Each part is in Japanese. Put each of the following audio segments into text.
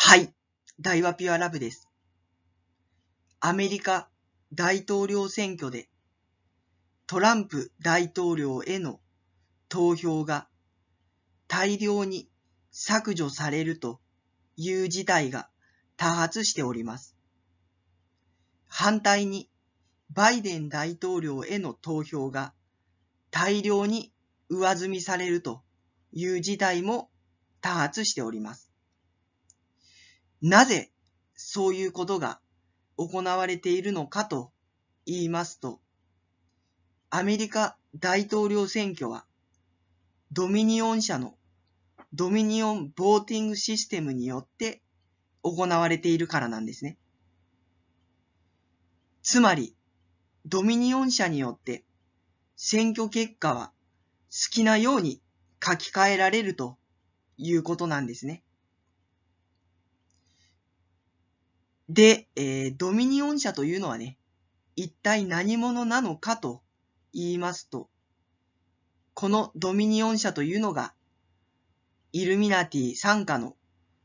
はい。大和ピュアラブです。アメリカ大統領選挙でトランプ大統領への投票が大量に削除されるという事態が多発しております。反対にバイデン大統領への投票が大量に上積みされるという事態も多発しております。なぜそういうことが行われているのかと言いますと、アメリカ大統領選挙はドミニオン社のドミニオンボーティングシステムによって行われているからなんですね。つまり、ドミニオン社によって選挙結果は好きなように書き換えられるということなんですね。で、えー、ドミニオン社というのはね、一体何者なのかと言いますと、このドミニオン社というのが、イルミナティ傘下の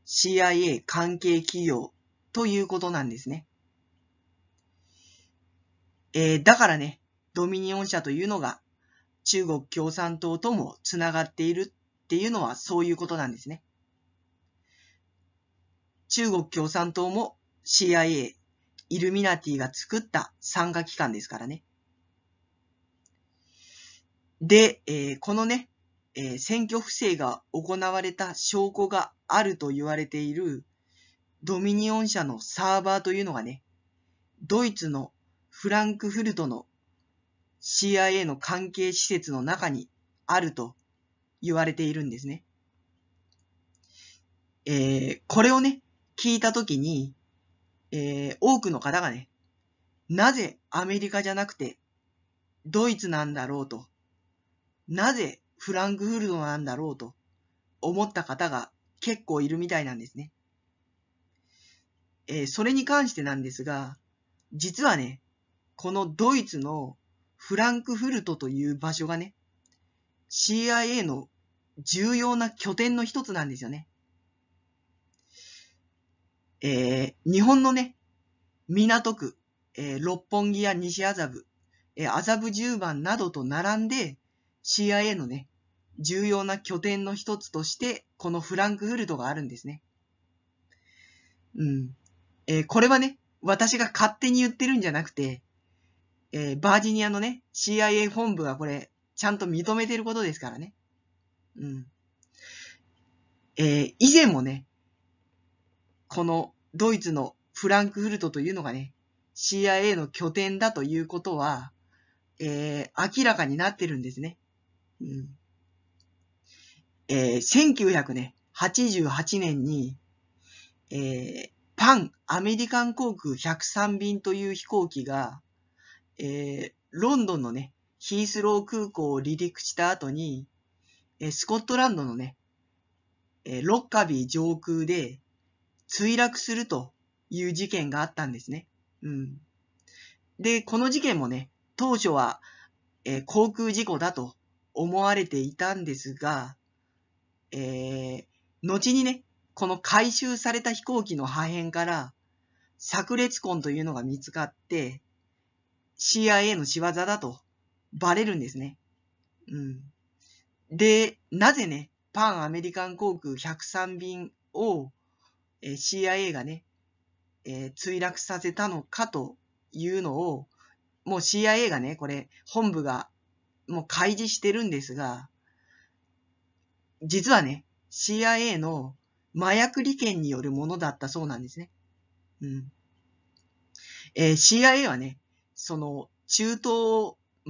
CIA 関係企業ということなんですね。えー、だからね、ドミニオン社というのが中国共産党ともつながっているっていうのはそういうことなんですね。中国共産党も CIA、イルミナティが作った参加機関ですからね。で、えー、このね、えー、選挙不正が行われた証拠があると言われているドミニオン社のサーバーというのがね、ドイツのフランクフルトの CIA の関係施設の中にあると言われているんですね。えー、これをね、聞いたときに、えー、多くの方がね、なぜアメリカじゃなくてドイツなんだろうと、なぜフランクフルトなんだろうと思った方が結構いるみたいなんですね。えー、それに関してなんですが、実はね、このドイツのフランクフルトという場所がね、CIA の重要な拠点の一つなんですよね。えー、日本のね、港区、えー、六本木や西麻布、えー、麻布十番などと並んで、CIA のね、重要な拠点の一つとして、このフランクフルトがあるんですね。うん。えー、これはね、私が勝手に言ってるんじゃなくて、えー、バージニアのね、CIA 本部はこれ、ちゃんと認めてることですからね。うん。えー、以前もね、このドイツのフランクフルトというのがね、CIA の拠点だということは、えー、明らかになってるんですね。うん。えー、1988年に、えー、パンアメリカン航空103便という飛行機が、えー、ロンドンのね、ヒースロー空港を離陸した後に、えー、スコットランドのね、えー、ロッカビー上空で、墜落するという事件があったんですね。うん。で、この事件もね、当初は、えー、航空事故だと思われていたんですが、えー、後にね、この回収された飛行機の破片から、炸裂痕というのが見つかって、CIA の仕業だとバレるんですね。うん。で、なぜね、パンアメリカン航空103便をえ CIA がね、えー、墜落させたのかというのを、もう CIA がね、これ、本部がもう開示してるんですが、実はね、CIA の麻薬利権によるものだったそうなんですね。うん。えー、CIA はね、その、中東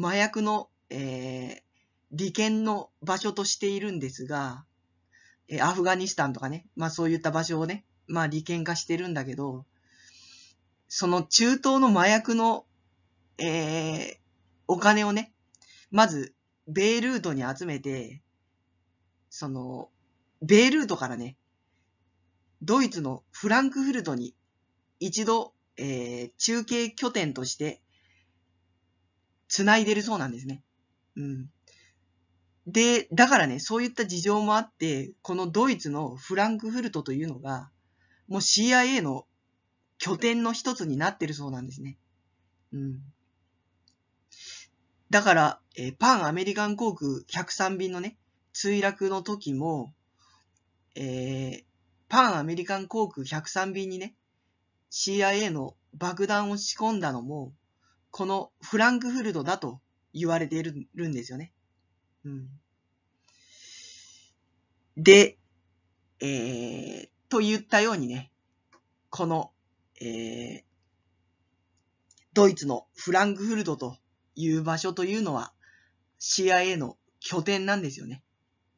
麻薬の、えー、利権の場所としているんですが、えー、アフガニスタンとかね、まあそういった場所をね、まあ利権化してるんだけど、その中東の麻薬の、ええー、お金をね、まず、ベイルートに集めて、その、ベイルートからね、ドイツのフランクフルトに一度、えー、中継拠点として、繋いでるそうなんですね。うん。で、だからね、そういった事情もあって、このドイツのフランクフルトというのが、もう CIA の拠点の一つになってるそうなんですね。うん。だから、えー、パンアメリカン航空103便のね、墜落の時も、えー、パンアメリカン航空103便にね、CIA の爆弾を仕込んだのも、このフランクフルトだと言われているんですよね。うん。で、えー、と言ったようにね、この、えー、ドイツのフランクフルトという場所というのは CIA の拠点なんですよね。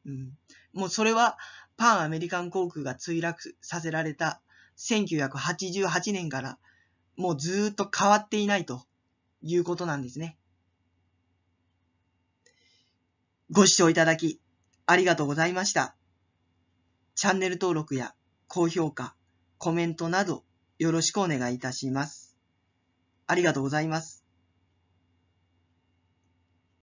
うん。もうそれはパンアメリカン航空が墜落させられた1988年からもうずーっと変わっていないということなんですね。ご視聴いただきありがとうございました。チャンネル登録や高評価、コメントなどよろしくお願いいたします。ありがとうございます。